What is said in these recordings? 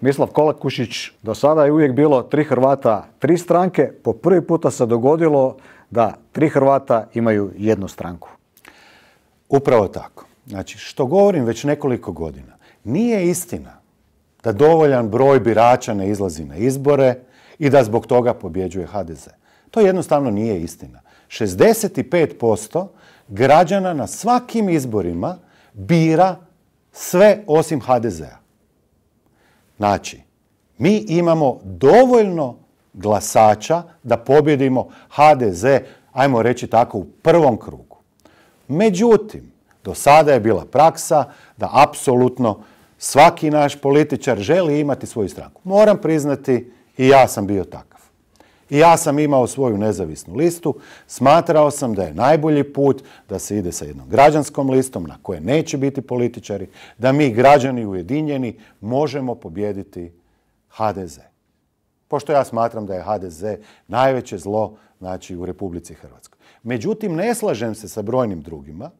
Mislav Kolakušić, do sada je uvijek bilo tri Hrvata, tri stranke, po prvi puta se dogodilo da tri Hrvata imaju jednu stranku. Upravo tako. Znači, što govorim već nekoliko godina, nije istina da dovoljan broj birača ne izlazi na izbore i da zbog toga pobjeđuje HDZ. To jednostavno nije istina. 65% građana na svakim izborima bira sve osim HDZ-a. Znači, mi imamo dovoljno glasača da pobjedimo HDZ, ajmo reći tako, u prvom krugu. Međutim, do sada je bila praksa da apsolutno svaki naš političar želi imati svoju stranku. Moram priznati, i ja sam bio tak. I ja sam imao svoju nezavisnu listu, smatrao sam da je najbolji put da se ide sa jednom građanskom listom na koje neće biti političari, da mi građani ujedinjeni možemo pobijediti HDZ. Pošto ja smatram da je HDZ najveće zlo znači, u Republici Hrvatskoj. Međutim, ne slažem se sa brojnim drugima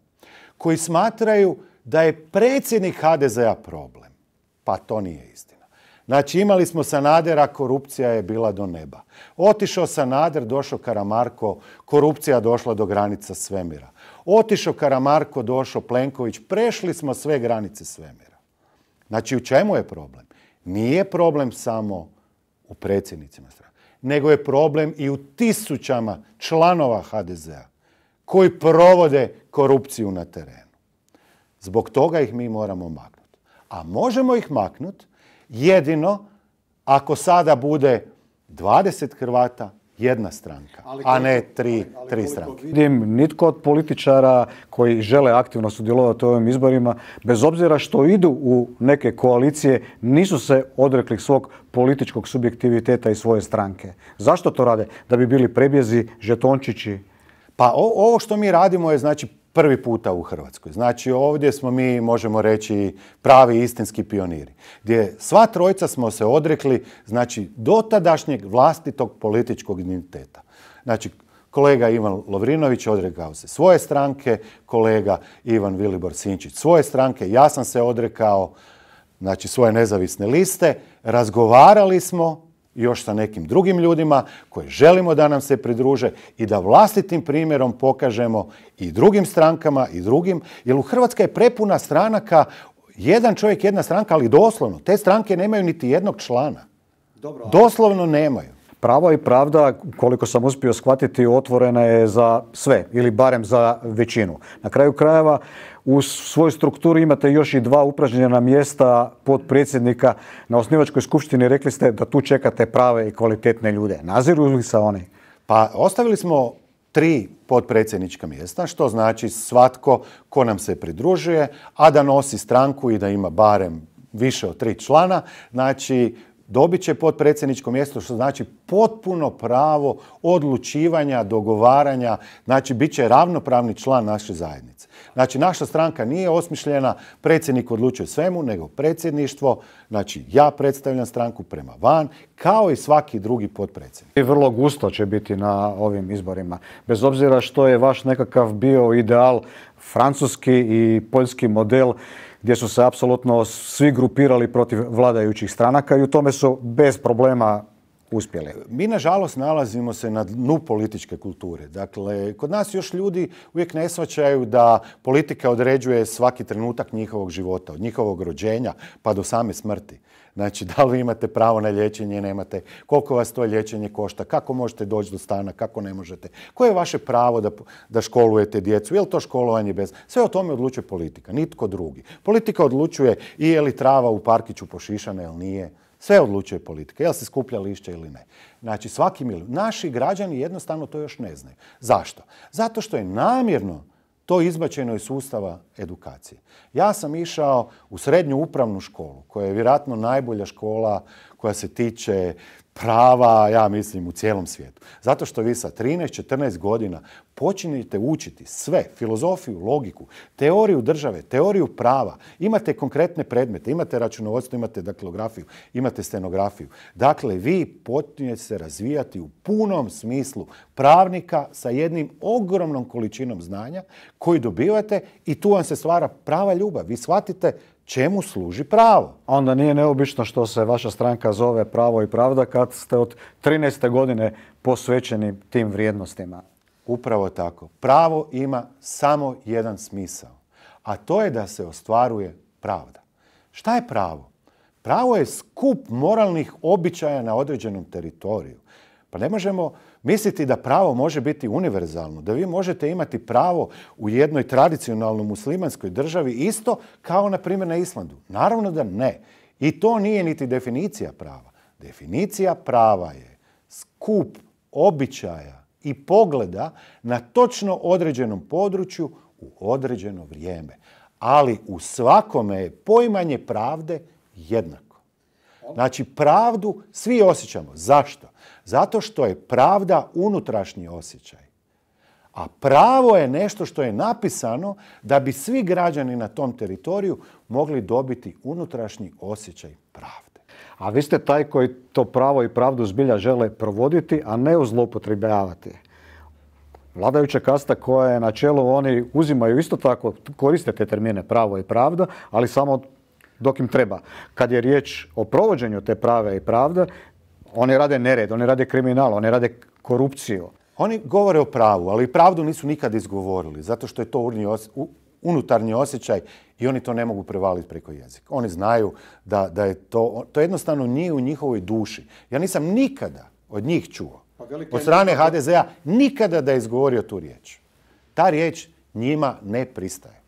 koji smatraju da je predsjednik HDZ-a problem. Pa to nije isto. Znači imali smo Sanadera, korupcija je bila do neba. Otišao Sanader, došao Karamarko, korupcija došla do granica svemira. Otišao Karamarko, došao Plenković, prešli smo sve granice svemira. Znači u čemu je problem? Nije problem samo u predsjednicima strana, nego je problem i u tisućama članova HDZ-a koji provode korupciju na terenu. Zbog toga ih mi moramo maknuti. A možemo ih maknuti jedino ako sada bude 20 Hrvata, jedna stranka, a ne tri, tri stranke. Vidim, nitko od političara koji žele aktivno sudjelovati u ovim izborima, bez obzira što idu u neke koalicije, nisu se odrekli svog političkog subjektiviteta i svoje stranke. Zašto to rade? Da bi bili prebjezi, žetončići? Pa ovo što mi radimo je znači prvi puta u Hrvatskoj. Znači ovdje smo mi, možemo reći, pravi istinski pioniri. Gdje sva trojca smo se odrekli, znači, dotadašnjeg vlastitog političkog identiteta. Znači, kolega Ivan Lovrinović odrekao se svoje stranke, kolega Ivan Vilibor Sinčić svoje stranke, ja sam se odrekao, znači, svoje nezavisne liste, razgovarali smo, još sa nekim drugim ljudima koje želimo da nam se pridruže i da vlastitim primjerom pokažemo i drugim strankama i drugim, jer u Hrvatska je prepuna stranaka, jedan čovjek, jedna stranka, ali doslovno, te stranke nemaju niti jednog člana. Dobro, Doslovno nemaju. Prava i pravda, koliko sam uspio shvatiti, otvorena je za sve ili barem za većinu. Na kraju krajeva u svojoj strukturi imate još i dva upražnjena mjesta predsjednika na osnivačkoj skupštini. Rekli ste da tu čekate prave i kvalitetne ljude. Naziru li se oni? Pa ostavili smo tri potpredsjednička mjesta, što znači svatko ko nam se pridružuje, a da nosi stranku i da ima barem više od tri člana. Znači, dobit će potpredsjedničko mjesto, što znači potpuno pravo odlučivanja, dogovaranja, znači bit će ravnopravni član naše zajednice. Znači, naša stranka nije osmišljena, predsjednik odlučuje svemu, nego predsjedništvo, znači ja predstavljam stranku prema van, kao i svaki drugi potpredsjednik. I vrlo gusto će biti na ovim izborima. Bez obzira što je vaš nekakav bio ideal francuski i poljski model, gdje su se apsolutno svi grupirali protiv vladajućih stranaka i u tome su bez problema uspjeli? Mi, nažalost, nalazimo se na dnu političke kulture. Dakle, kod nas još ljudi uvijek ne shvaćaju da politika određuje svaki trenutak njihovog života, od njihovog rođenja pa do same smrti. Znači, da li imate pravo na liječenje, nemate, koliko vas to liječenje košta, kako možete doći do stana, kako ne možete, koje je vaše pravo da, da školujete djecu, je li to školovanje bez... Sve o tome odlučuje politika, nitko drugi. Politika odlučuje i je li trava u parkiću pošišana ili nije, sve odlučuje politika, jel se skuplja lišća ili ne. Znači, svaki milijun. Naši građani jednostavno to još ne znaju. Zašto? Zato što je namjerno to izbačeno iz sustava edukacije. Ja sam išao u srednju upravnu školu, koja je vjerojatno najbolja škola koja se tiče prava, ja mislim, u cijelom svijetu. Zato što vi sa 13-14 godina počinjete učiti sve, filozofiju, logiku, teoriju države, teoriju prava. Imate konkretne predmete, imate računovodstvo, imate daktilografiju, imate stenografiju. Dakle, vi počinjete se razvijati u punom smislu pravnika sa jednim ogromnom količinom znanja koju dobivate i tu vam se stvara prava ljubav. Vi shvatite čemu služi pravo. Onda nije neobično što se vaša stranka zove Pravo i pravda kad ste od 13. godine posvećeni tim vrijednostima. Upravo tako. Pravo ima samo jedan smisao, a to je da se ostvaruje pravda. Šta je pravo? Pravo je skup moralnih običaja na određenom teritoriju. Pa ne možemo Misliti da pravo može biti univerzalno, da vi možete imati pravo u jednoj tradicionalnoj muslimanskoj državi isto kao na primjer na Islandu? Naravno da ne. I to nije niti definicija prava. Definicija prava je skup običaja i pogleda na točno određenom području u određeno vrijeme. Ali u svakome je poimanje pravde jednako. Znači, pravdu svi osjećamo. Zašto? Zato što je pravda unutrašnji osjećaj. A pravo je nešto što je napisano da bi svi građani na tom teritoriju mogli dobiti unutrašnji osjećaj pravde. A vi ste taj koji to pravo i pravdu zbilja žele provoditi, a ne zloupotrebljavati. Vladajuća kasta koja je na čelu, oni uzimaju isto tako, koriste te termine pravo i pravda, ali samo dok im treba. Kad je riječ o provođenju te prave i pravde, oni rade nered, oni rade kriminal, oni rade korupciju. Oni govore o pravu, ali pravdu nisu nikada izgovorili, zato što je to unutarnji osjećaj i oni to ne mogu prevaliti preko jezika. Oni znaju da, da je to, to jednostavno nije u njihovoj duši. Ja nisam nikada od njih čuo, pa od strane HDZ-a, nikada da je izgovorio tu riječ. Ta riječ njima ne pristaje.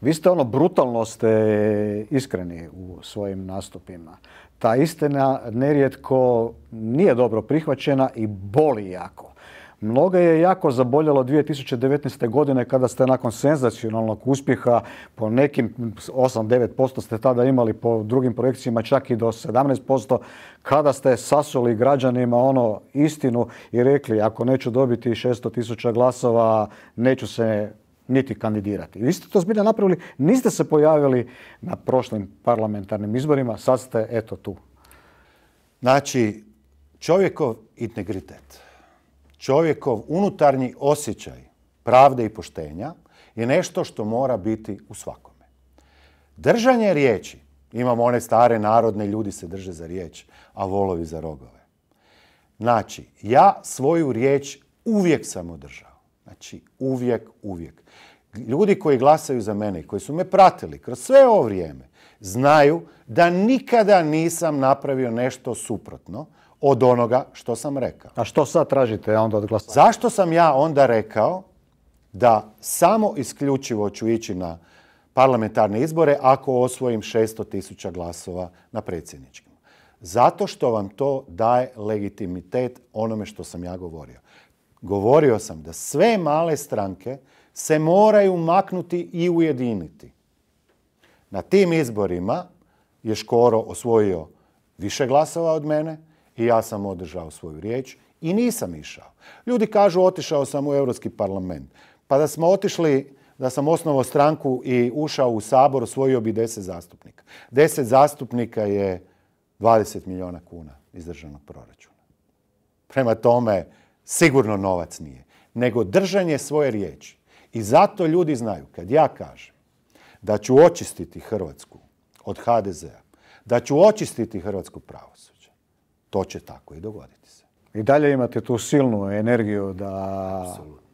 Vi ste ono brutalno ste iskreni u svojim nastupima. Ta istina nerijetko nije dobro prihvaćena i boli jako. Mnoge je jako zaboljelo 2019. godine kada ste nakon senzacionalnog uspjeha po nekim 8-9% ste tada imali po drugim projekcijima čak i do 17% kada ste sasuli građanima ono istinu i rekli ako neću dobiti 600 glasova neću se niti kandidirati. Vi ste to zbilja napravili, niste se pojavili na prošlim parlamentarnim izborima, sad ste eto tu. Znači, čovjekov integritet, čovjekov unutarnji osjećaj pravde i poštenja je nešto što mora biti u svakome. Držanje riječi, imamo one stare narodne, ljudi se drže za riječ, a volovi za rogove. Znači, ja svoju riječ uvijek sam održao. Znači, uvijek, uvijek ljudi koji glasaju za mene i koji su me pratili kroz sve ovo vrijeme, znaju da nikada nisam napravio nešto suprotno od onoga što sam rekao. A što sad tražite onda od glasa? Zašto sam ja onda rekao da samo isključivo ću ići na parlamentarne izbore ako osvojim 600 tisuća glasova na predsjedničkim? Zato što vam to daje legitimitet onome što sam ja govorio. Govorio sam da sve male stranke se moraju maknuti i ujediniti. Na tim izborima je Škoro osvojio više glasova od mene i ja sam održao svoju riječ i nisam išao. Ljudi kažu otišao sam u Europski parlament. Pa da smo otišli, da sam osnovao stranku i ušao u sabor, osvojio bi deset zastupnika. Deset zastupnika je 20 milijuna kuna iz državnog proračuna. Prema tome, sigurno novac nije, nego držanje svoje riječi. I zato ljudi znaju, kad ja kažem da ću očistiti Hrvatsku od HDZ-a, da ću očistiti Hrvatsko pravosuđe, to će tako i dogoditi se. I dalje imate tu silnu energiju da... Absolutno.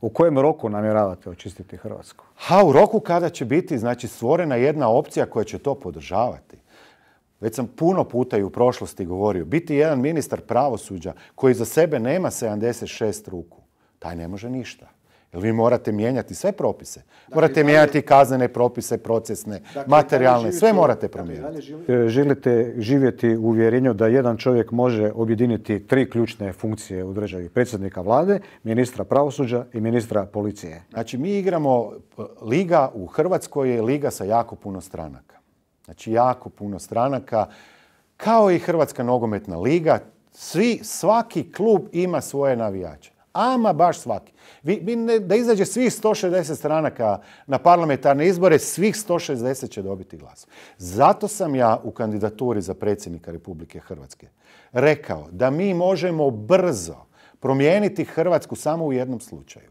U kojem roku namjeravate očistiti Hrvatsku? Ha, u roku kada će biti znači, stvorena jedna opcija koja će to podržavati. Već sam puno puta i u prošlosti govorio, biti jedan ministar pravosuđa koji za sebe nema 76 ruku, taj ne može ništa. Jer vi morate mijenjati sve propise. Dakle, morate mijenjati kaznene propise, procesne, dakle, materijalne, sve morate dakle, promijeniti. E, želite živjeti u uvjerenju da jedan čovjek može objediniti tri ključne funkcije u državi. Predsjednika vlade, ministra pravosuđa i ministra policije. Znači, mi igramo, e, liga u Hrvatskoj je liga sa jako puno stranaka. Znači, jako puno stranaka. Kao i Hrvatska nogometna liga, svi, svaki klub ima svoje navijače ama baš svaki. Vi, da izađe svih 160 stranaka na parlamentarne izbore, svih 160 će dobiti glas. Zato sam ja u kandidaturi za predsjednika Republike Hrvatske rekao da mi možemo brzo promijeniti Hrvatsku samo u jednom slučaju.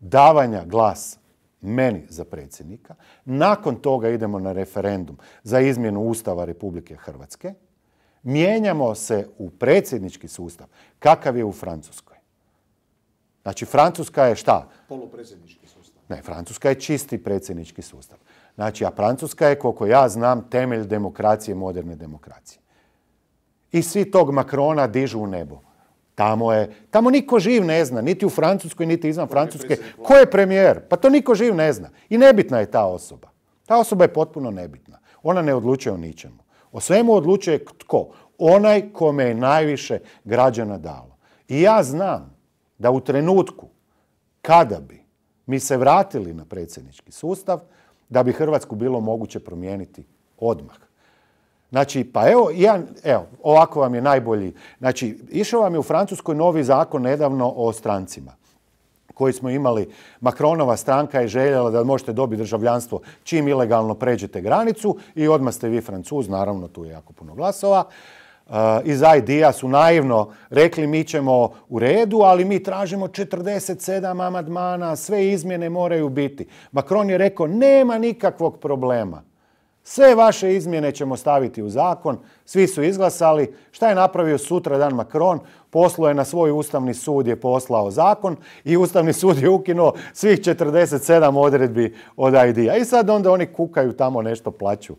Davanja glas meni za predsjednika, nakon toga idemo na referendum za izmjenu Ustava Republike Hrvatske, mijenjamo se u predsjednički sustav kakav je u Francuskoj. Znači, Francuska je šta? Polopredsjednički sustav. Ne, Francuska je čisti predsjednički sustav. Znači, a Francuska je, koliko ja znam, temelj demokracije, moderne demokracije. I svi tog Makrona dižu u nebo. Tamo je, tamo niko živ ne zna, niti u Francuskoj, niti izvan Francuske. Ko je premijer? Pa to niko živ ne zna. I nebitna je ta osoba. Ta osoba je potpuno nebitna. Ona ne odlučuje o ničemu. O svemu odlučuje tko? Onaj kome je najviše građana dalo. I ja znam da u trenutku kada bi mi se vratili na predsjednički sustav, da bi Hrvatsku bilo moguće promijeniti odmah. Znači, pa evo, ja, evo, ovako vam je najbolji. Znači, išao vam je u Francuskoj novi zakon nedavno o strancima koji smo imali. Makronova stranka je željela da možete dobiti državljanstvo čim ilegalno pređete granicu i odmah ste vi Francuz, naravno tu je jako puno glasova. Eh, iz ID-a su naivno rekli mi ćemo u redu, ali mi tražimo 47 amadmana, sve izmjene moraju biti. Macron je rekao nema nikakvog problema. Sve vaše izmjene ćemo staviti u zakon, svi su izglasali. Šta je napravio sutra dan Macron? Poslao je na svoj Ustavni sud je poslao zakon i Ustavni sud je ukinuo svih 47 odredbi od ID-a. I sad onda oni kukaju tamo nešto, plaću.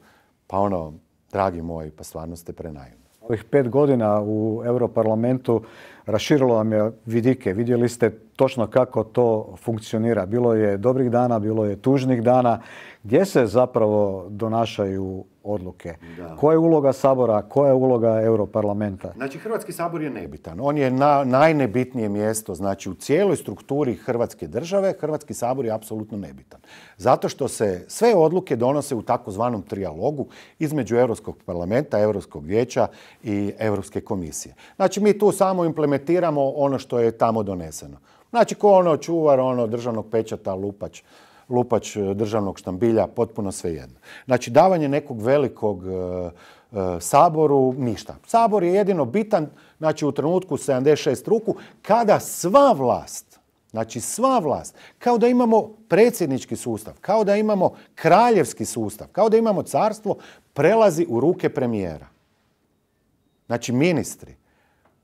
Pa ono, dragi moji, pa stvarno ste prenajemni Ovih pet godina u Europarlamentu raširilo vam je vidike. Vidjeli ste točno kako to funkcionira. Bilo je dobrih dana, bilo je tužnih dana. Gdje se zapravo donašaju odluke? Koja je uloga Sabora, koja je uloga Europarlamenta? Znači, Hrvatski sabor je nebitan. On je na, najnebitnije mjesto. Znači, u cijeloj strukturi Hrvatske države Hrvatski sabor je apsolutno nebitan. Zato što se sve odluke donose u takozvanom trijalogu između Europskog parlamenta, Europskog vijeća i Europske komisije. Znači, mi tu samo implementiramo ono što je tamo doneseno. Znači ko ono čuvar, ono državnog pečata, lupač, lupač e, državnog štambilja, potpuno svejedno. Znači davanje nekog velikog e, e, Saboru ništa. Sabor je jedino bitan, znači u trenutku 76 ruku, kada sva vlast, znači sva vlast, kao da imamo predsjednički sustav, kao da imamo kraljevski sustav, kao da imamo carstvo, prelazi u ruke premijera. Znači ministri,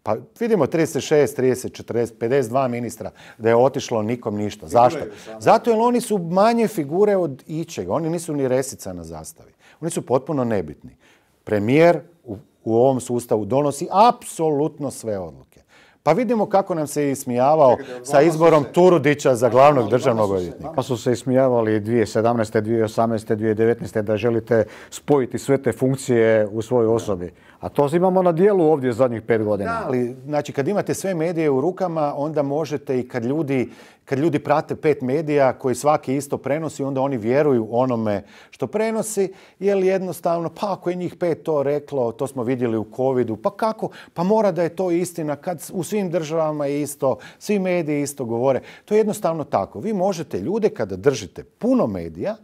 pa vidimo 36, 30, 40, 52 ministra da je otišlo nikom ništa. Zašto? Zato jer oni su manje figure od ičega. Oni nisu ni resica na zastavi. Oni su potpuno nebitni. Premijer u, ovom sustavu donosi apsolutno sve odluke. Pa vidimo kako nam se ismijavao sa izborom Turudića za glavnog državnog odvjetnika. Pa su se ismijavali 2017., 2018., 2019. da želite spojiti sve te funkcije u svojoj osobi. A to imamo na dijelu ovdje zadnjih pet godina. Da, ali znači kad imate sve medije u rukama, onda možete i kad ljudi, kad ljudi prate pet medija koji svaki isto prenosi, onda oni vjeruju onome što prenosi, jer jednostavno, pa ako je njih pet to reklo, to smo vidjeli u covidu, pa kako, pa mora da je to istina, kad u svim državama je isto, svi mediji isto govore. To je jednostavno tako. Vi možete ljude kada držite puno medija,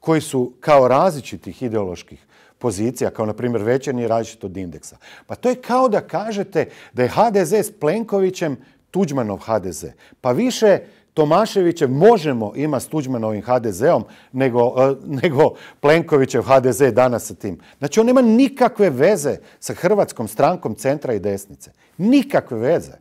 koji su kao različitih ideoloških pozicija, kao na primjer je različit od indeksa. Pa to je kao da kažete da je HDZ s Plenkovićem Tuđmanov HDZ. Pa više Tomaševićev možemo ima s Tuđmanovim HDZ-om nego, e, nego Plenkovićev HDZ danas sa tim. Znači on nema nikakve veze sa Hrvatskom strankom centra i desnice. Nikakve veze.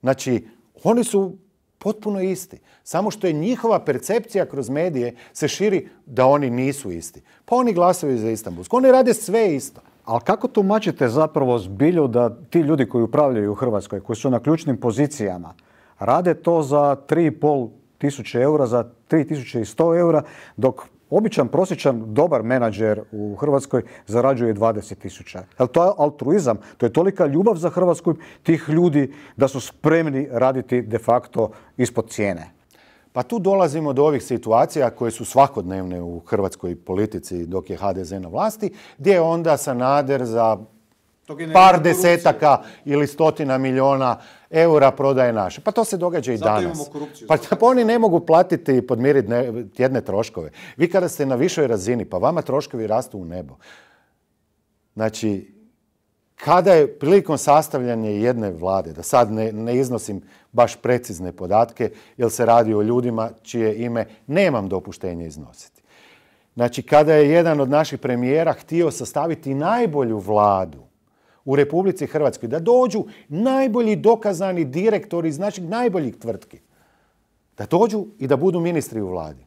Znači oni su Potpuno isti. Samo što je njihova percepcija kroz medije se širi da oni nisu isti. Pa oni glasaju za Istanbulsku. Oni rade sve isto. Ali kako tumačite zapravo zbilju da ti ljudi koji upravljaju u Hrvatskoj, koji su na ključnim pozicijama, rade to za 3,5 tisuće eura, za 3100 eura, dok Običan, prosječan, dobar menadžer u Hrvatskoj zarađuje 20 tisuća. Ali to je altruizam, to je tolika ljubav za Hrvatsku tih ljudi da su spremni raditi de facto ispod cijene. Pa tu dolazimo do ovih situacija koje su svakodnevne u hrvatskoj politici dok je HDZ na vlasti, gdje je onda Sanader za par desetaka ili stotina miliona eura prodaje naše. Pa to se događa i Zato Imamo korupciju. Pa, pa, oni ne mogu platiti i podmiriti tjedne troškove. Vi kada ste na višoj razini, pa vama troškovi rastu u nebo. Znači, kada je prilikom sastavljanja jedne vlade, da sad ne, ne iznosim baš precizne podatke, jer se radi o ljudima čije ime nemam dopuštenje iznositi. Znači, kada je jedan od naših premijera htio sastaviti najbolju vladu, u Republici Hrvatskoj, da dođu najbolji dokazani direktori iz naših najboljih tvrtki, da dođu i da budu ministri u vladi.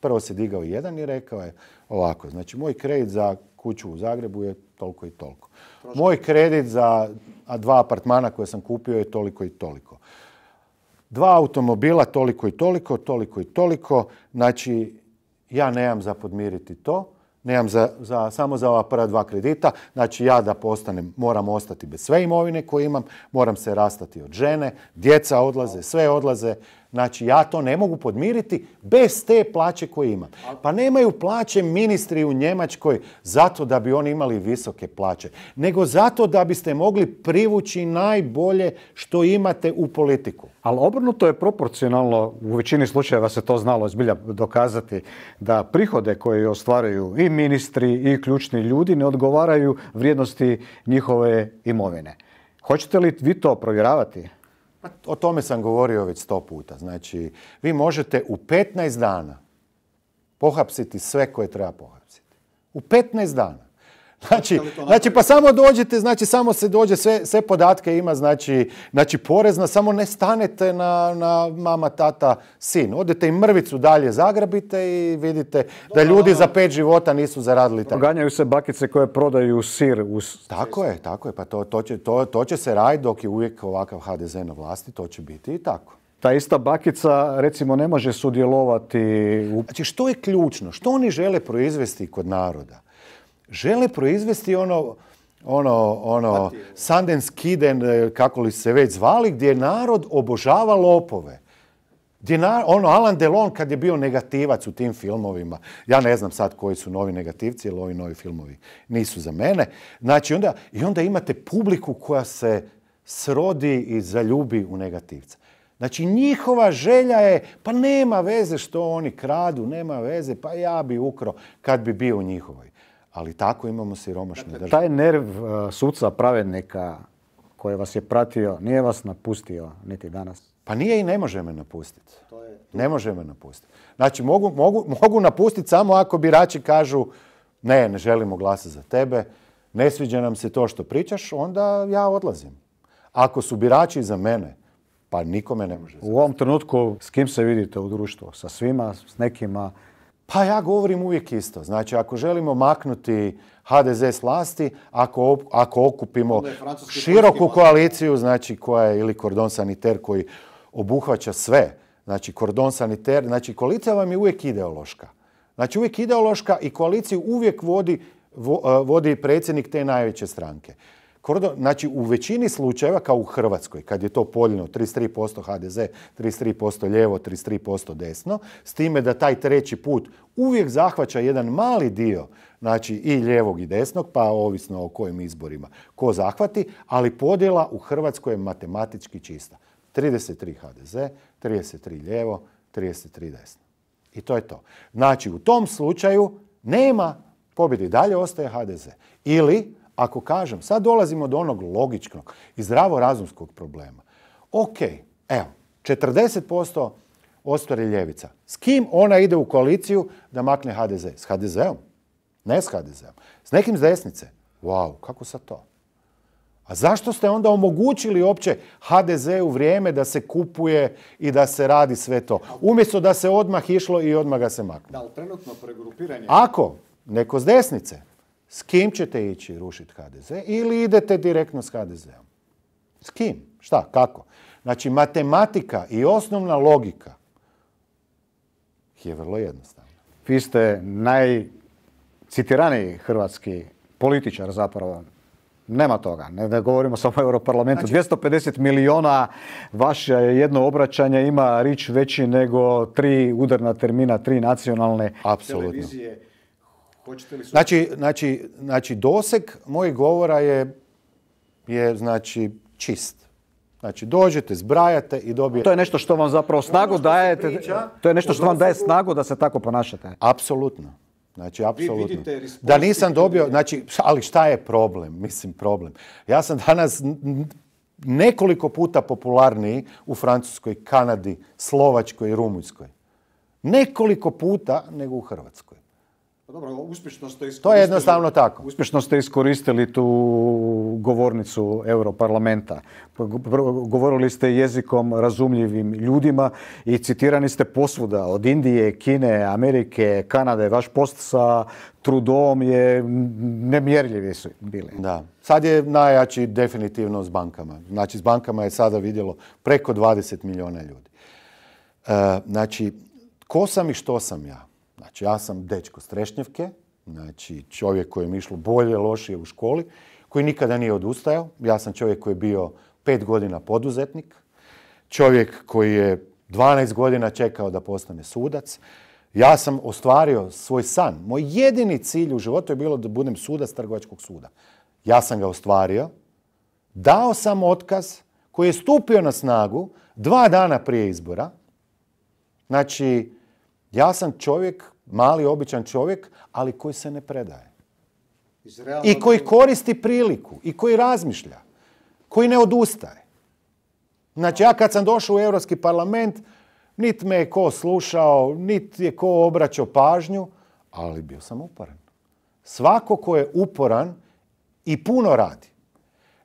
Prvo se digao jedan i rekao je ovako, znači moj kredit za kuću u Zagrebu je toliko i toliko. Moj kredit za dva apartmana koje sam kupio je toliko i toliko. Dva automobila toliko i toliko, toliko i toliko, znači ja nemam za podmiriti to, nemam za, samo za ova prva dva kredita, znači ja da postanem, moram ostati bez sve imovine koje imam, moram se rastati od žene, djeca odlaze, sve odlaze, Znači, ja to ne mogu podmiriti bez te plaće koje imam. Pa nemaju plaće ministri u Njemačkoj zato da bi oni imali visoke plaće, nego zato da biste mogli privući najbolje što imate u politiku. Ali obrnuto je proporcionalno, u većini slučajeva se to znalo zbilja dokazati, da prihode koje ostvaraju i ministri i ključni ljudi ne odgovaraju vrijednosti njihove imovine. Hoćete li vi to provjeravati? Pa, o tome sam govorio već sto puta. Znači, vi možete u 15 dana pohapsiti sve koje treba pohapsiti. U 15 dana. Znači, znači, pa samo dođete, znači samo se dođe, sve, sve podatke ima, znači, znači porezna, samo ne stanete na, na mama, tata, sin. Odete i mrvicu dalje zagrabite i vidite da ljudi za pet života nisu zaradili tako. se bakice koje prodaju sir. uz. Tako je, tako je, pa to, to, će, to, to će se raditi dok je uvijek ovakav HDZ na vlasti, to će biti i tako ta ista bakica recimo ne može sudjelovati u... Znači što je ključno? Što oni žele proizvesti kod naroda? žele proizvesti ono, ono, ono, Sundance eh, kako li se već zvali, gdje je narod obožava lopove. Gdje ono, Alan Delon kad je bio negativac u tim filmovima, ja ne znam sad koji su novi negativci, jer ovi novi filmovi nisu za mene. Znači, onda, i onda imate publiku koja se srodi i zaljubi u negativca. Znači, njihova želja je, pa nema veze što oni kradu, nema veze, pa ja bi ukro kad bi bio u njihovoj ali tako imamo siromašne dakle, države. Taj nerv e, suca pravednika koji vas je pratio, nije vas napustio niti danas. Pa nije i ne može me napustiti. Ne može me napustiti. Znači, mogu, napustiti samo ako birači kažu ne, ne želimo glasa za tebe, ne sviđa nam se to što pričaš, onda ja odlazim. Ako su birači za mene, pa nikome ne može. U ovom trenutku s kim se vidite u društvu? Sa svima, s nekima? Pa ja govorim uvijek isto. Znači, ako želimo maknuti HDZ s vlasti, ako, ako okupimo široku koaliciju, znači koja je ili kordon saniter koji obuhvaća sve, znači kordon saniter, znači koalicija vam je uvijek ideološka. Znači uvijek ideološka i koaliciju uvijek vodi, eh, vodi predsjednik te najveće stranke. Kordon, znači u većini slučajeva kao u Hrvatskoj, kad je to poljeno 33% HDZ, 33% lijevo, 33% desno, s time da taj treći put uvijek zahvaća jedan mali dio znači i ljevog i desnog, pa ovisno o kojim izborima ko zahvati, ali podjela u Hrvatskoj je matematički čista. 33 HDZ, 33 lijevo, 33 desno. I to je to. Znači u tom slučaju nema pobjede, dalje ostaje HDZ. Ili ako kažem, sad dolazimo do onog logičnog i zdravorazumskog problema. Ok, evo, 40% ostvari ljevica. S kim ona ide u koaliciju da makne HDZ? S HDZ-om? Ne s HDZ-om. S nekim s desnice? Wow, kako sad to? A zašto ste onda omogućili opće HDZ u vrijeme da se kupuje i da se radi sve to? Umjesto da se odmah išlo i odmah ga se makne. Da, trenutno pregrupiranje... Ako neko s desnice s kim ćete ići rušiti HDZ ili idete direktno s HDZ-om? S kim? Šta? Kako? Znači, matematika i osnovna logika je vrlo jednostavna. Vi ste najcitiraniji hrvatski političar zapravo. Nema toga. Ne da govorimo samo o Europarlamentu. 250 znači- milijuna vaše jedno obraćanje ima rič veći nego tri udarna termina, tri nacionalne apsolutno. televizije znači, znači, znači, doseg mojih govora je, je znači, čist. Znači, dođete, zbrajate i dobijete... To je nešto što vam zapravo ono snagu ono dajete, to je nešto što vam daje ono snagu da se tako ponašate. Apsolutno. Znači, apsolutno. Da nisam dobio, znači, ali šta je problem? Mislim, problem. Ja sam danas nekoliko puta popularniji u Francuskoj, Kanadi, Slovačkoj i Rumunjskoj. Nekoliko puta nego u Hrvatskoj. Pa dobro, uspješno ste iskoristili... To je jednostavno tako. Uspješno ste iskoristili tu govornicu Europarlamenta. Govorili ste jezikom razumljivim ljudima i citirani ste posvuda od Indije, Kine, Amerike, Kanade. Vaš post sa Trudom je nemjerljivi su bili. Da. Sad je najjači definitivno s bankama. Znači s bankama je sada vidjelo preko 20 milijuna ljudi. E, znači, ko sam i što sam ja? Znači, ja sam dečko Strešnjevke, znači čovjek koji je išlo bolje, lošije u školi, koji nikada nije odustajao. Ja sam čovjek koji je bio pet godina poduzetnik, čovjek koji je 12 godina čekao da postane sudac. Ja sam ostvario svoj san. Moj jedini cilj u životu je bilo da budem sudac trgovačkog suda. Ja sam ga ostvario, dao sam otkaz koji je stupio na snagu dva dana prije izbora. Znači, ja sam čovjek, mali, običan čovjek, ali koji se ne predaje. I koji koristi priliku, i koji razmišlja, koji ne odustaje. Znači, ja kad sam došao u Europski parlament, nit me je ko slušao, nit je ko obraćao pažnju, ali bio sam uporan. Svako ko je uporan i puno radi.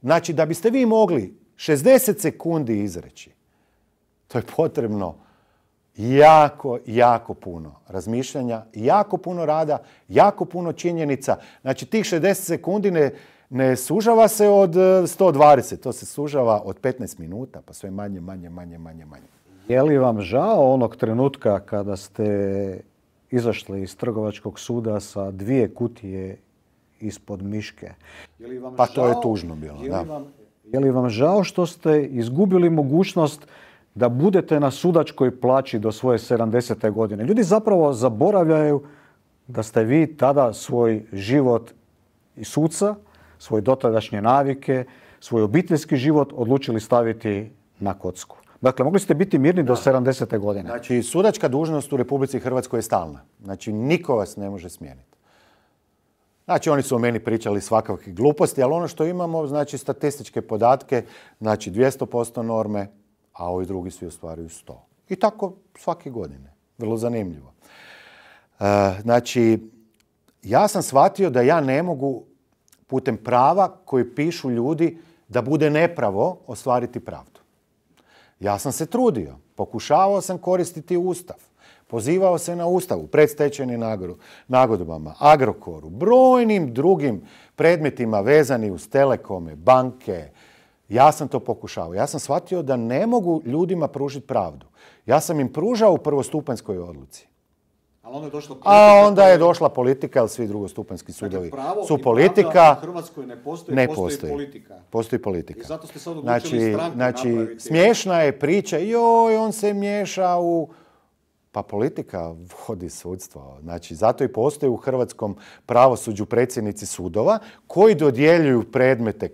Znači, da biste vi mogli 60 sekundi izreći, to je potrebno jako, jako puno razmišljanja, jako puno rada, jako puno činjenica. Znači tih 60 sekundi ne, sužava se od 120, e, to se sužava od 15 minuta, pa sve manje, manje, manje, manje, manje. Je li vam žao onog trenutka kada ste izašli iz trgovačkog suda sa dvije kutije ispod miške? pa to je tužno bilo. da. je li vam žao što ste izgubili mogućnost da budete na sudačkoj plaći do svoje 70. godine. Ljudi zapravo zaboravljaju da ste vi tada svoj život i suca, svoje dotadašnje navike, svoj obiteljski život odlučili staviti na kocku. Dakle, mogli ste biti mirni do 70. godine. Znači, sudačka dužnost u Republici Hrvatskoj je stalna. Znači, niko vas ne može smijeniti. Znači, oni su o meni pričali svakakve gluposti, ali ono što imamo, znači, statističke podatke, znači, 200% norme, a ovi drugi svi ostvaruju 100. I tako svake godine. Vrlo zanimljivo. E, znači, ja sam shvatio da ja ne mogu putem prava koji pišu ljudi da bude nepravo ostvariti pravdu. Ja sam se trudio, pokušavao sam koristiti Ustav, pozivao se na Ustavu, predstečajnim nagodbama, Agrokoru, brojnim drugim predmetima vezani uz telekome, banke, ja sam to pokušao. Ja sam shvatio da ne mogu ljudima pružiti pravdu. Ja sam im pružao u prvostupanskoj odluci. onda je A onda je došla politika, ali svi drugostupanski dakle, sudovi su politika. u Hrvatskoj ne postoji, ne postoji, politika. Postoji politika. I zato ste sad znači, znači, smiješna je priča, joj, on se miješa u... Pa politika vodi sudstvo. Znači, zato i postoji u hrvatskom pravosuđu predsjednici sudova koji dodjeljuju predmete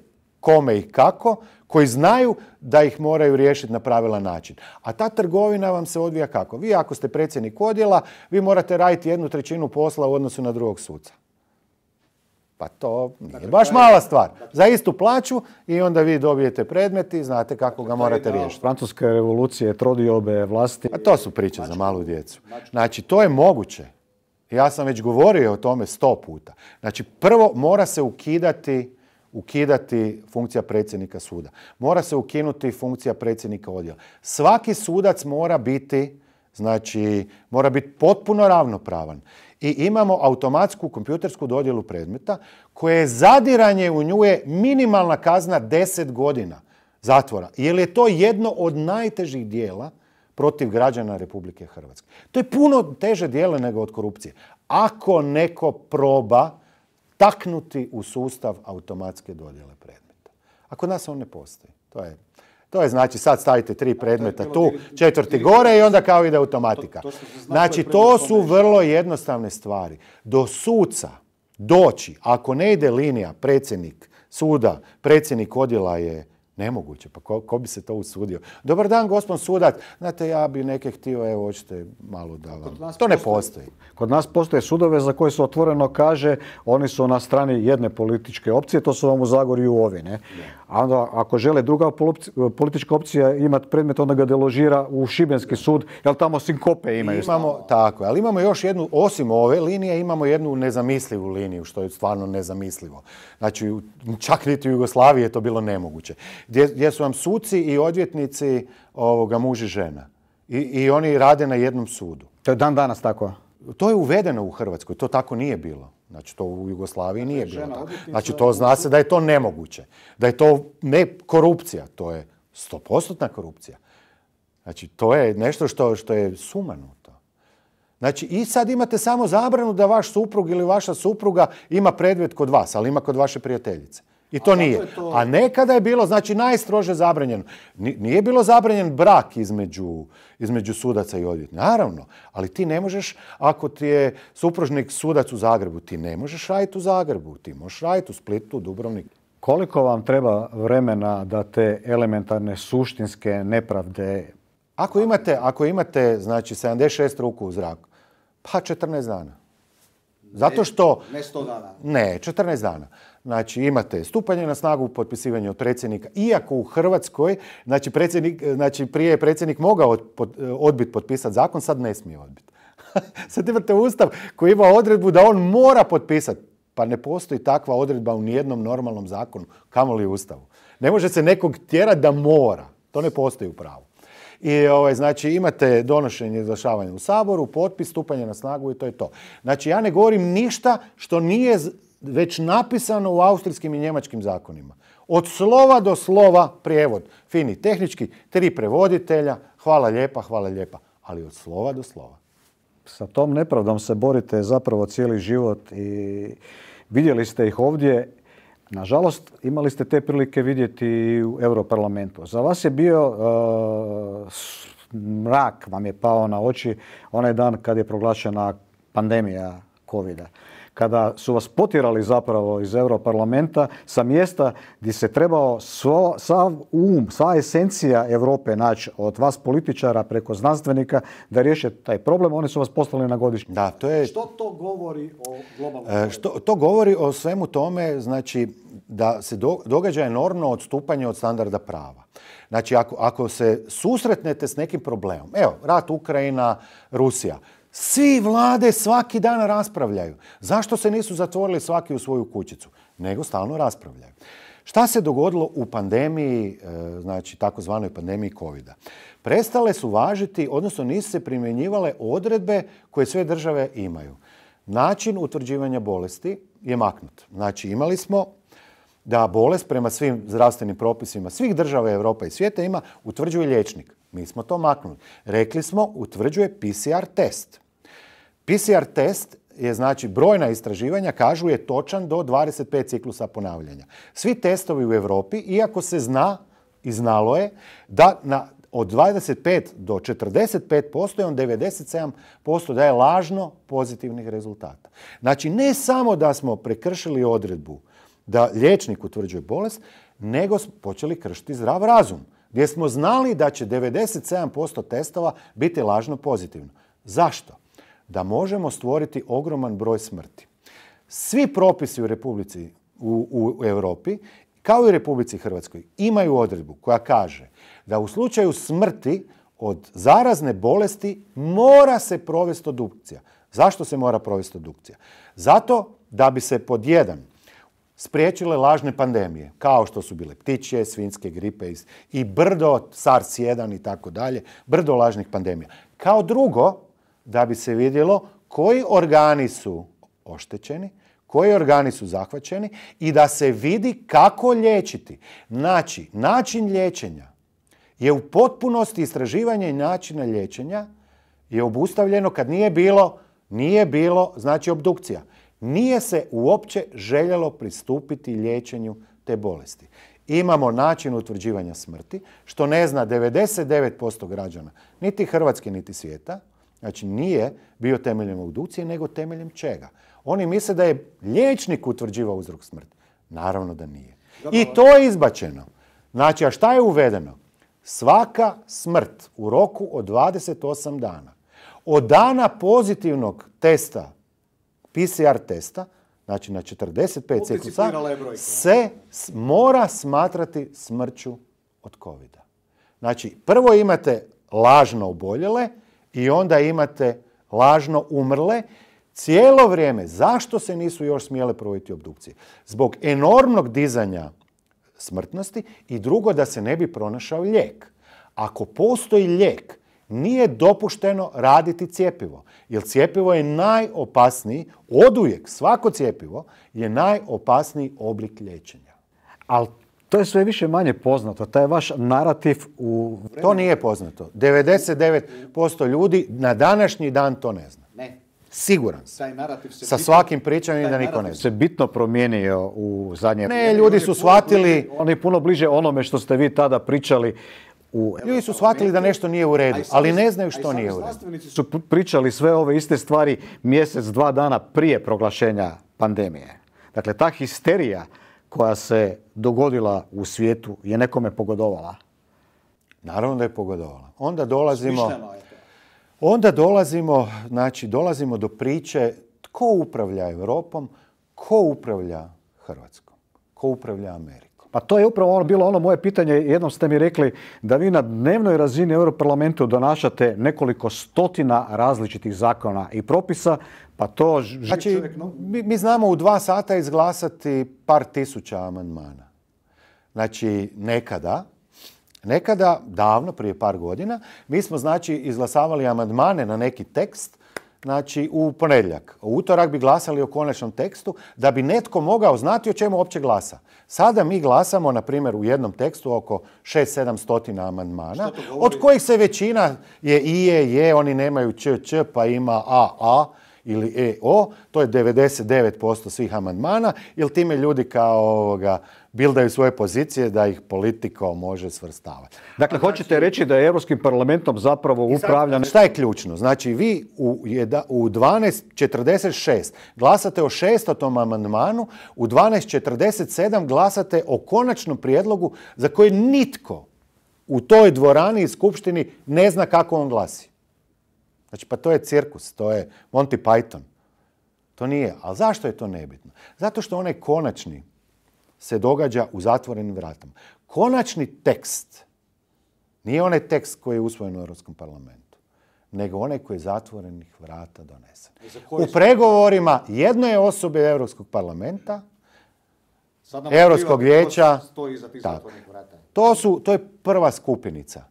kome i kako, koji znaju da ih moraju riješiti na pravilan način. A ta trgovina vam se odvija kako? Vi ako ste predsjednik odjela, vi morate raditi jednu trećinu posla u odnosu na drugog suca. Pa to nije dakle, baš mala stvar. Za istu plaću i onda vi dobijete predmet i znate kako ga morate riješiti. Francuske revolucije, trodiobe vlasti. A to su priče za znači- malu djecu. Znači-, znači, to je moguće. Ja sam već govorio o tome sto puta. Znači, prvo mora se ukidati ukidati funkcija predsjednika suda. Mora se ukinuti funkcija predsjednika odjela. Svaki sudac mora biti, znači, mora biti potpuno ravnopravan. I imamo automatsku kompjutersku dodjelu predmeta koje je zadiranje u nju je minimalna kazna 10 godina zatvora. Jer je to jedno od najtežih dijela protiv građana Republike Hrvatske. To je puno teže dijelo nego od korupcije. Ako neko proba taknuti u sustav automatske dodjele predmeta. A kod nas on ne postoji. To je to je znači sad stavite tri predmeta tu, četvrti gore i onda kao ide automatika. Znači to su vrlo jednostavne stvari. Do suca doći, ako ne ide linija, predsjednik suda, predsjednik odjela je Nemoguće, pa ko, bi se to usudio? Dobar dan, gospod sudac. Znate, ja bi neke htio, evo, hoćete malo da vam... To ne postoji. Kod nas postoje sudove za koje se otvoreno kaže oni su na strani jedne političke opcije, to su vam u Zagorju i u Ovi, ne? A onda, ako žele druga politička opcija imati predmet, onda ga deložira u Šibenski sud, jer tamo sinkope imaju. Imamo, tako, ali imamo još jednu, osim ove linije, imamo jednu nezamislivu liniju, što je stvarno nezamislivo. Znači, čak niti u Jugoslaviji je to bilo nemoguće gdje, su vam suci i odvjetnici ovoga, muži žena. I, oni rade na jednom sudu. To je dan danas tako? To je uvedeno u Hrvatskoj, to tako nije bilo. Znači to u Jugoslaviji dakle, nije bilo tako. Znači to zna se da je to nemoguće. Da je to ne korupcija, to je stopostotna korupcija. Znači to je nešto što, što je sumanuto. Znači i sad imate samo zabranu da vaš suprug ili vaša supruga ima predmet kod vas, ali ima kod vaše prijateljice. I to nije. A nekada je bilo, znači, najstrože zabranjeno. Nije bilo zabranjen brak između, između sudaca i odvjetnika. Naravno, ali ti ne možeš, ako ti je supružnik sudac u Zagrebu, ti ne možeš raditi u Zagrebu, ti možeš raditi u Splitu, Dubrovniku. Koliko vam treba vremena da te elementarne suštinske nepravde... Ako imate, ako imate znači, 76 ruku u zraku, pa 14 dana. Zato što... Ne 100 dana. Ne, 14 dana. Znači imate stupanje na snagu potpisivanje od predsjednika, iako u Hrvatskoj, znači, predsjednik, znači prije je predsjednik mogao odbit potpisati zakon, sad ne smije odbiti. sad imate ustav koji ima odredbu da on mora potpisati. Pa ne postoji takva odredba u nijednom normalnom zakonu, kamoli u ustavu. Ne može se nekog tjerati da mora. To ne postoji u pravu. I ovaj, znači imate donošenje i u Saboru, potpis, stupanje na snagu i to je to. Znači ja ne govorim ništa što nije već napisano u austrijskim i njemačkim zakonima. Od slova do slova prijevod. Fini tehnički, tri prevoditelja, hvala lijepa, hvala lijepa, ali od slova do slova. Sa tom nepravdom se borite zapravo cijeli život i vidjeli ste ih ovdje. Nažalost, imali ste te prilike vidjeti i u Europarlamentu. Za vas je bio e, mrak, vam je pao na oči onaj dan kad je proglašena pandemija covid -a kada su vas potjerali zapravo iz Europarlamenta sa mjesta gdje se trebao svo, sav um, sva esencija Europe naći od vas političara preko znanstvenika da riješe taj problem, oni su vas poslali na godišnji. Da, to je... Što to govori o globalnom? E, što, to govori o svemu tome, znači da se događa enormno odstupanje od standarda prava. Znači, ako, ako se susretnete s nekim problemom, evo, rat Ukrajina, Rusija, svi vlade svaki dan raspravljaju. Zašto se nisu zatvorili svaki u svoju kućicu? Nego stalno raspravljaju. Šta se dogodilo u pandemiji, e, znači takozvanoj pandemiji covid -a? Prestale su važiti, odnosno nisu se primjenjivale odredbe koje sve države imaju. Način utvrđivanja bolesti je maknut. Znači imali smo da bolest prema svim zdravstvenim propisima svih država Europe i svijeta ima utvrđuje liječnik. Mi smo to maknuli. Rekli smo, utvrđuje PCR test. PCR test je znači brojna istraživanja kažu je točan do 25 ciklusa ponavljanja. Svi testovi u Europi, iako se zna i znalo je da na od 25 do 45% je on 97% daje lažno pozitivnih rezultata. Znači ne samo da smo prekršili odredbu da liječnik utvrđuje bolest, nego smo počeli kršiti zdrav razum gdje smo znali da će 97% testova biti lažno pozitivno. Zašto? Da možemo stvoriti ogroman broj smrti. Svi propisi u Republici u, u Europi kao i u Republici Hrvatskoj imaju odredbu koja kaže da u slučaju smrti od zarazne bolesti mora se provesti odukcija. Zašto se mora provesti odukcija? Zato da bi se pod jedan spriječile lažne pandemije, kao što su bile ptičje, svinske gripe i brdo, SARS-1 i tako dalje, brdo lažnih pandemija. Kao drugo, da bi se vidjelo koji organi su oštećeni, koji organi su zahvaćeni i da se vidi kako liječiti. Znači, način liječenja je u potpunosti istraživanje načina liječenja je obustavljeno kad nije bilo, nije bilo znači obdukcija. Nije se uopće željelo pristupiti liječenju te bolesti. Imamo način utvrđivanja smrti, što ne zna 99% građana, niti Hrvatske, niti svijeta. Znači nije bio temeljem obdukcije, nego temeljem čega. Oni misle da je liječnik utvrđivao uzrok smrti. Naravno da nije. I to je izbačeno. Znači, a šta je uvedeno? Svaka smrt u roku od 28 dana. Od dana pozitivnog testa PCR testa, znači na 45 sekusa, se mora smatrati smrću od covid -a. Znači, prvo imate lažno oboljele i onda imate lažno umrle. Cijelo vrijeme, zašto se nisu još smjele provoditi obdukcije? Zbog enormnog dizanja smrtnosti i drugo da se ne bi pronašao lijek. Ako postoji lijek nije dopušteno raditi cjepivo. Jer cjepivo je najopasniji, oduvijek svako cjepivo je najopasniji oblik liječenja. Ali to je sve više manje poznato, taj vaš narativ u... To nije poznato. 99% ljudi na današnji dan to ne zna. Ne. Siguran sam. Sa svakim pričanjem da niko ne zna. se bitno promijenio u zadnje... Ne, ljudi su shvatili... oni puno bliže onome što ste vi tada pričali u ljudi su shvatili da nešto nije u redu, ali ne znaju što nije u redu. su pričali sve ove iste stvari mjesec, dva dana prije proglašenja pandemije. Dakle, ta histerija koja se dogodila u svijetu je nekome pogodovala. Naravno da je pogodovala. Onda dolazimo... Onda dolazimo, znači, dolazimo do priče tko upravlja Europom, ko upravlja Hrvatskom, ko upravlja Amerikom. Pa to je upravo ono bilo ono moje pitanje, jednom ste mi rekli da vi na dnevnoj razini Europarlamentu donašate nekoliko stotina različitih zakona i propisa, pa to znači, čovjek... Mi, mi znamo u dva sata izglasati par tisuća amandmana. Znači, nekada, nekada, davno, prije par godina, mi smo znači izglasavali amandmane na neki tekst znači u ponedjeljak. U utorak bi glasali o konačnom tekstu da bi netko mogao znati o čemu uopće glasa. Sada mi glasamo, na primjer, u jednom tekstu oko 6-7 stotina amandmana, od kojih se većina je i je, je, oni nemaju č, č, pa ima a, a ili EO, to je 99% svih amandmana, jer time ljudi kao ovoga, bildaju svoje pozicije da ih politika može svrstavati. Dakle, pa hoćete znači- reći da je Europskim parlamentom zapravo upravljan... Šta je ključno? Znači, vi u, u 12.46 glasate o šestotom amandmanu, u 12.47 glasate o konačnom prijedlogu za koji nitko u toj dvorani i skupštini ne zna kako on glasi. Znači, pa to je cirkus, to je Monty Python. To nije. Ali zašto je to nebitno? Zato što onaj konačni se događa u zatvorenim vratama. Konačni tekst nije onaj tekst koji je usvojen u Europskom parlamentu, nego onaj koji je zatvorenih vrata donesen. E, u pregovorima jedno je osobe Europskog parlamenta, Europskog vijeća, to, to je prva skupinica.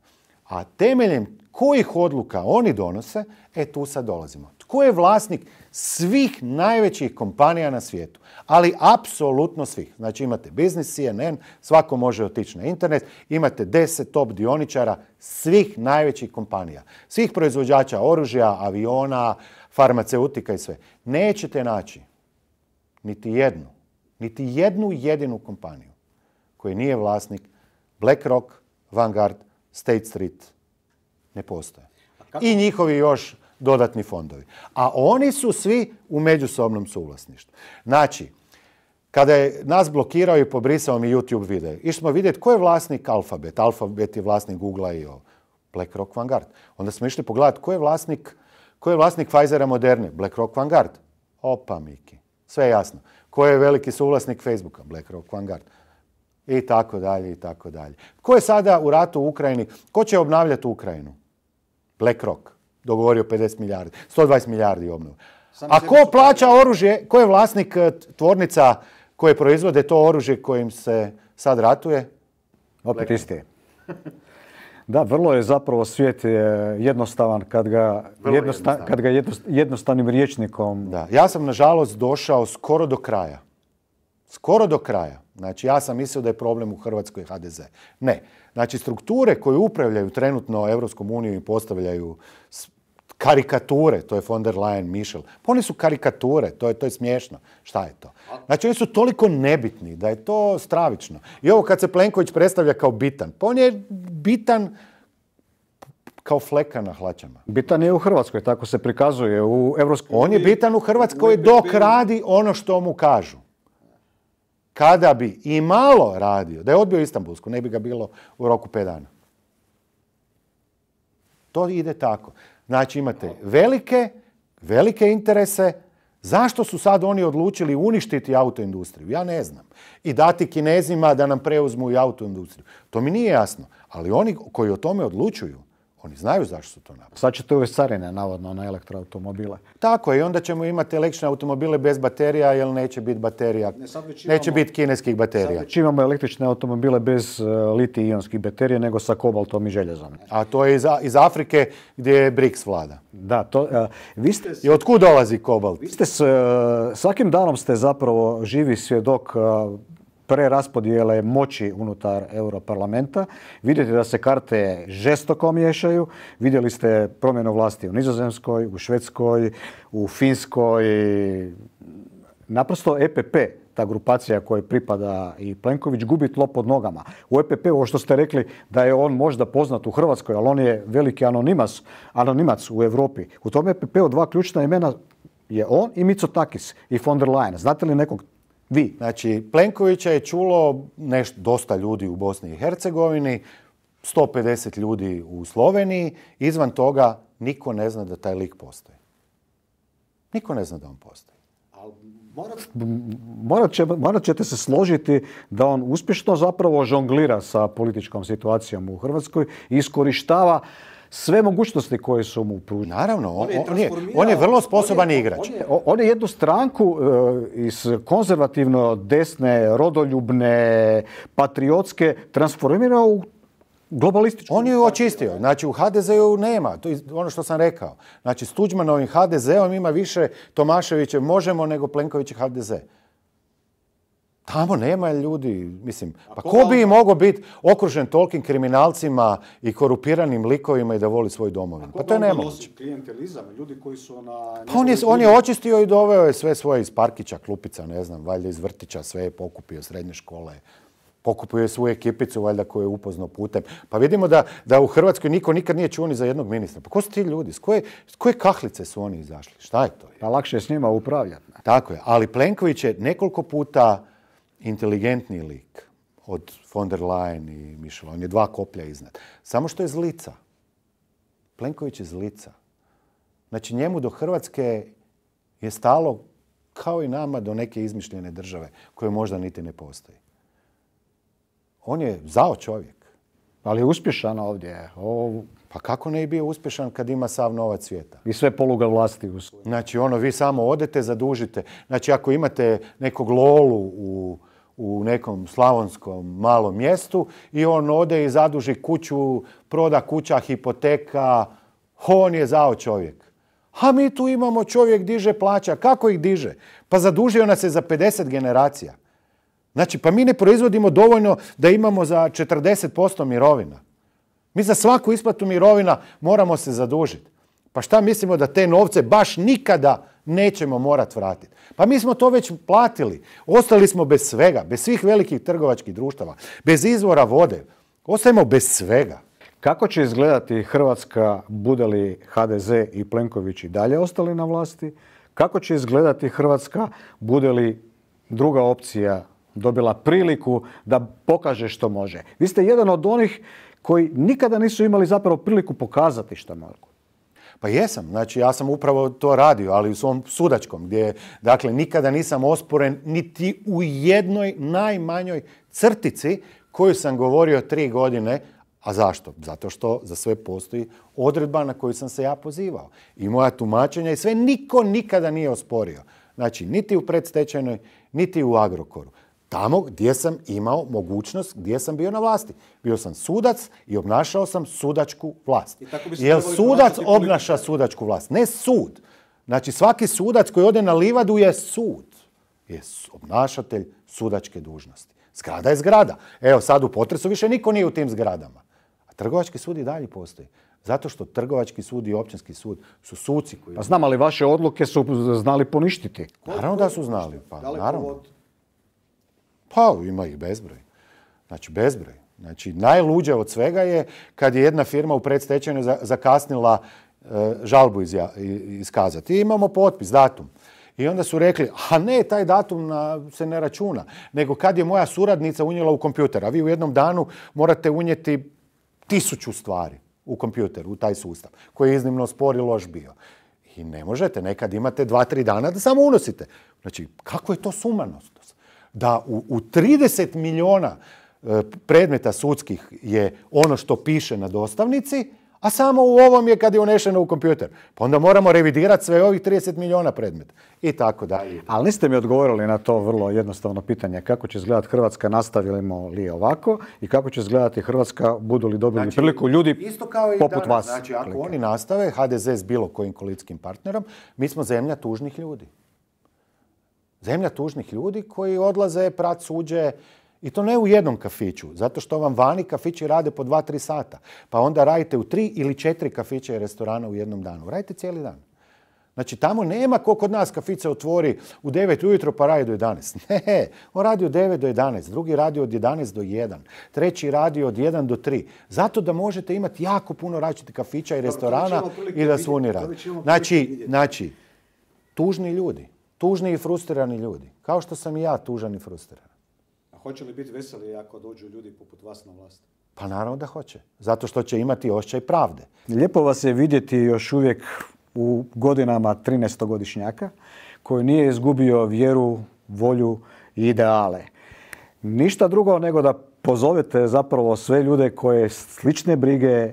A temeljem kojih odluka oni donose, e tu sad dolazimo. Tko je vlasnik svih najvećih kompanija na svijetu? Ali apsolutno svih. Znači imate biznis, CNN, svako može otići na internet, imate deset top dioničara svih najvećih kompanija. Svih proizvođača oružja, aviona, farmaceutika i sve. Nećete naći niti jednu, niti jednu jedinu kompaniju koji nije vlasnik BlackRock, Vanguard, State Street ne postoje. I njihovi još dodatni fondovi. A oni su svi u međusobnom suvlasništvu. Znači, kada je nas blokirao i pobrisao mi YouTube video, išli smo vidjeti ko je vlasnik Alfabet. Alphabet je vlasnik Google i BlackRock Vanguard. Onda smo išli pogledati ko je vlasnik, ko je vlasnik Pfizera Moderne, BlackRock Vanguard. Opa, Miki, sve je jasno. Ko je veliki suvlasnik Facebooka, BlackRock Vanguard. I tako dalje, i tako dalje. Ko je sada u ratu u Ukrajini, ko će obnavljati Ukrajinu? BlackRock dogovorio 50 milijardi. 120 milijardi obnovu A ko plaća oružje, ko je vlasnik e, tvornica koje proizvode to oružje kojim se sad ratuje? Opet isti. Da, vrlo je zapravo svijet e, jednostavan kad ga, kad jednostavnim rječnikom... Da, ja sam nažalost došao skoro do kraja. Skoro do kraja. Znači, ja sam mislio da je problem u Hrvatskoj HDZ. Ne. Znači, strukture koje upravljaju trenutno Europskom uniju i postavljaju karikature, to je von der Leyen Michel. Pa oni su karikature, to je, to je smiješno. Šta je to? Znači oni su toliko nebitni da je to stravično. I ovo kad se Plenković predstavlja kao bitan, pa on je bitan kao fleka na hlačama. Bitan je u Hrvatskoj, tako se prikazuje u Evropskoj... On je bitan u Hrvatskoj dok radi ono što mu kažu. Kada bi i malo radio, da je odbio Istanbulsku, ne bi ga bilo u roku 5 dana. To ide tako. Znači imate velike, velike interese. Zašto su sad oni odlučili uništiti autoindustriju? Ja ne znam. I dati kinezima da nam preuzmu i autoindustriju. To mi nije jasno. Ali oni koji o tome odlučuju oni znaju zašto su to napravili. Sad će to uvesti carine, navodno, na elektroautomobile. Tako je, i onda ćemo imati električne automobile bez baterija, jer neće biti baterija, neće biti kineskih baterija. Sad imamo električne automobile bez e, litij-ionskih baterija, nego sa kobaltom i željezom. A to je iz, Afrike gdje je BRICS vlada. Da, to... Uh, vi ste... dolazi kobalt? Vi ste s, e, svakim danom ste zapravo živi svjedok preraspodijele moći unutar Europarlamenta. Vidite da se karte žestoko miješaju. Vidjeli ste promjenu vlasti u Nizozemskoj, u Švedskoj, u Finskoj. Naprosto EPP, ta grupacija kojoj pripada i Plenković, gubi tlo pod nogama. U EPP, ovo što ste rekli da je on možda poznat u Hrvatskoj, ali on je veliki anonimac, u Europi. U tom EPP-u dva ključna imena je on i Mitsotakis i von der Leyen. Znate li nekog vi, znači Plenkovića je čulo nešto, dosta ljudi u Bosni i Hercegovini, 150 ljudi u Sloveniji, izvan toga niko ne zna da taj lik postoji. Niko ne zna da on postoji. morat, će, morat ćete se složiti da on uspješno zapravo žonglira sa političkom situacijom u Hrvatskoj i iskorištava sve mogućnosti koje su mu pružili. Naravno, on, je vrlo sposoban igrač. On je jednu stranku e, iz konzervativno desne, rodoljubne, patriotske transformirao u globalističku. On je očistio. Znači u HDZ-u nema. To ono što sam rekao. Znači s Tuđmanovim HDZ-om ima više Tomaševiće možemo nego Plenković HDZ. Tamo nema ljudi, mislim, pa ko bi mogao biti okružen tolkim kriminalcima i korupiranim likovima i da voli svoj domovinu? Pa to je nemoguće. klijentelizam, ljudi koji su na... Pa on je, očistio i doveo je sve svoje iz parkića, klupica, ne znam, valjda iz vrtića, sve je pokupio, srednje škole, pokupio je svoju ekipicu, valjda koju je upoznao putem. Pa vidimo da, da u Hrvatskoj niko nikad nije čuo ni za jednog ministra. Pa ko su ti ljudi? S koje, s koje kahlice su oni izašli? Šta je to? Pa lakše je s njima upravljati. Tako je, ali Plenković je nekoliko puta inteligentni lik od von der Leyen i Mišela. On je dva koplja iznad. Samo što je zlica. Plenković je zlica. Znači njemu do Hrvatske je stalo kao i nama do neke izmišljene države koje možda niti ne postoji. On je zao čovjek. Ali je uspješan ovdje. Pa kako ne bi bio uspješan kad ima sav novac svijeta? I sve poluga vlasti Znači ono, vi samo odete, zadužite. Znači ako imate nekog lolu u u nekom slavonskom malom mjestu i on ode i zaduži kuću, proda kuća, hipoteka, on je zao čovjek. A mi tu imamo čovjek diže plaća. Kako ih diže? Pa zadužio nas je za 50 generacija. Znači, pa mi ne proizvodimo dovoljno da imamo za 40% mirovina. Mi za svaku isplatu mirovina moramo se zadužiti. Pa šta mislimo da te novce baš nikada nećemo morati vratiti. Pa mi smo to već platili. Ostali smo bez svega, bez svih velikih trgovačkih društava, bez izvora vode. Ostajemo bez svega. Kako će izgledati Hrvatska bude li HDZ i Plenković i dalje ostali na vlasti? Kako će izgledati Hrvatska bude li druga opcija dobila priliku da pokaže što može? Vi ste jedan od onih koji nikada nisu imali zapravo priliku pokazati što mogu. Pa jesam, znači ja sam upravo to radio, ali u svom sudačkom, gdje dakle nikada nisam osporen niti u jednoj najmanjoj crtici koju sam govorio tri godine, a zašto? Zato što za sve postoji odredba na koju sam se ja pozivao. I moja tumačenja i sve niko nikada nije osporio. Znači, niti u predstečajnoj, niti u Agrokoru tamo gdje sam imao mogućnost gdje sam bio na vlasti. Bio sam sudac i obnašao sam sudačku vlast. Jer sudac obnaša sudačku vlast, ne sud. Znači svaki sudac koji ode na livadu je sud. Je obnašatelj sudačke dužnosti. Zgrada je zgrada. Evo sad u potresu više niko nije u tim zgradama. A trgovački sud i dalje postoji. Zato što trgovački sud i općinski sud su suci koji... Pa znam, ali vaše odluke su znali poništiti. Naravno da su znali. Pa, naravno. Pa ima ih bezbroj. Znači bezbroj. Znači najluđe od svega je kad je jedna firma u predstečajnoj zakasnila e, žalbu iskazati. I imamo potpis, datum. I onda su rekli, a ne, taj datum se ne računa, nego kad je moja suradnica unijela u kompjuter. A vi u jednom danu morate unijeti tisuću stvari u kompjuter, u taj sustav, koji je iznimno spor i loš bio. I ne možete, nekad imate dva, tri dana da samo unosite. Znači, kako je to sumanost? da u, u 30 miliona e, predmeta sudskih je ono što piše na dostavnici, a samo u ovom je kad je unešeno u kompjuter. Pa onda moramo revidirati sve ovih 30 miliona predmeta i tako da. Ali niste mi odgovorili na to vrlo jednostavno pitanje kako će izgledati Hrvatska nastavimo li ovako i kako će izgledati Hrvatska budu li dobili znači, priliku ljudi isto kao i poput vas. Znači ako oni nastave HDZ s bilo kojim koalicijskim partnerom, mi smo zemlja tužnih ljudi. Zemlja tužnih ljudi koji odlaze, prat suđe, i to ne u jednom kafiću, zato što vam vani kafići rade po dva tri sata. Pa onda radite u tri ili četiri kafića i restorana u jednom danu. Radite cijeli dan. Znači tamo nema ko kod nas kafice otvori u 9 ujutro pa radi do 11. Ne, on radi od 9 do 11, drugi radi od 11 do 1, treći radi od 1 do 3. Zato da možete imati jako puno različitih kafića i restorana i da su oni radi. Znači, znači, tužni ljudi tužni i frustrirani ljudi. Kao što sam i ja tužan i frustriran. A hoće li biti veseli ako dođu ljudi poput vas na vlast? Pa naravno da hoće. Zato što će imati ošćaj pravde. Lijepo vas je vidjeti još uvijek u godinama 13-godišnjaka koji nije izgubio vjeru, volju i ideale. Ništa drugo nego da pozovete zapravo sve ljude koje slične brige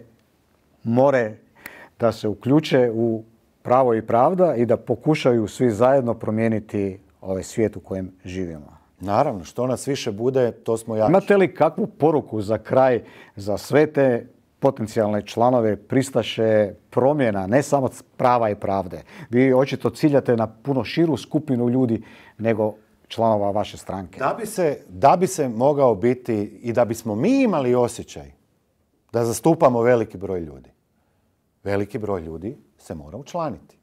more da se uključe u pravo i pravda i da pokušaju svi zajedno promijeniti ovaj svijet u kojem živimo. Naravno, što nas više bude, to smo jači. Imate li kakvu poruku za kraj, za sve te potencijalne članove pristaše promjena, ne samo prava i pravde. Vi očito ciljate na puno širu skupinu ljudi nego članova vaše stranke. Da bi se, da bi se mogao biti i da bismo mi imali osjećaj da zastupamo veliki broj ljudi. Veliki broj ljudi se mora učlaniti.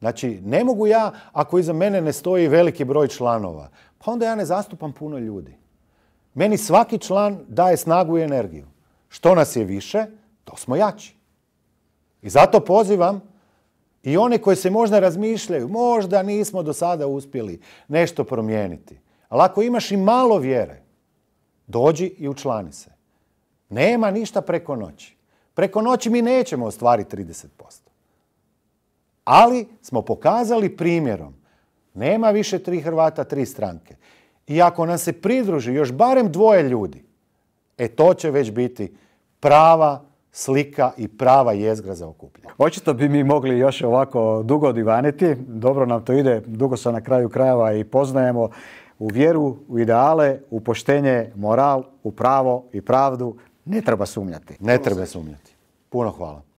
Znači, ne mogu ja, ako iza mene ne stoji veliki broj članova, pa onda ja ne zastupam puno ljudi. Meni svaki član daje snagu i energiju. Što nas je više, to smo jači. I zato pozivam i one koji se možda razmišljaju, možda nismo do sada uspjeli nešto promijeniti. Ali ako imaš i malo vjere, dođi i učlani se. Nema ništa preko noći. Preko noći mi nećemo ostvariti 30%. Ali smo pokazali primjerom, nema više tri Hrvata, tri stranke. I ako nam se pridruži još barem dvoje ljudi, e to će već biti prava slika i prava jezgra za okupljanje. Očito bi mi mogli još ovako dugo divaniti, dobro nam to ide, dugo se na kraju krajeva i poznajemo u vjeru, u ideale, u poštenje, moral, u pravo i pravdu, ne treba sumnjati. Ne treba sumnjati. Puno hvala.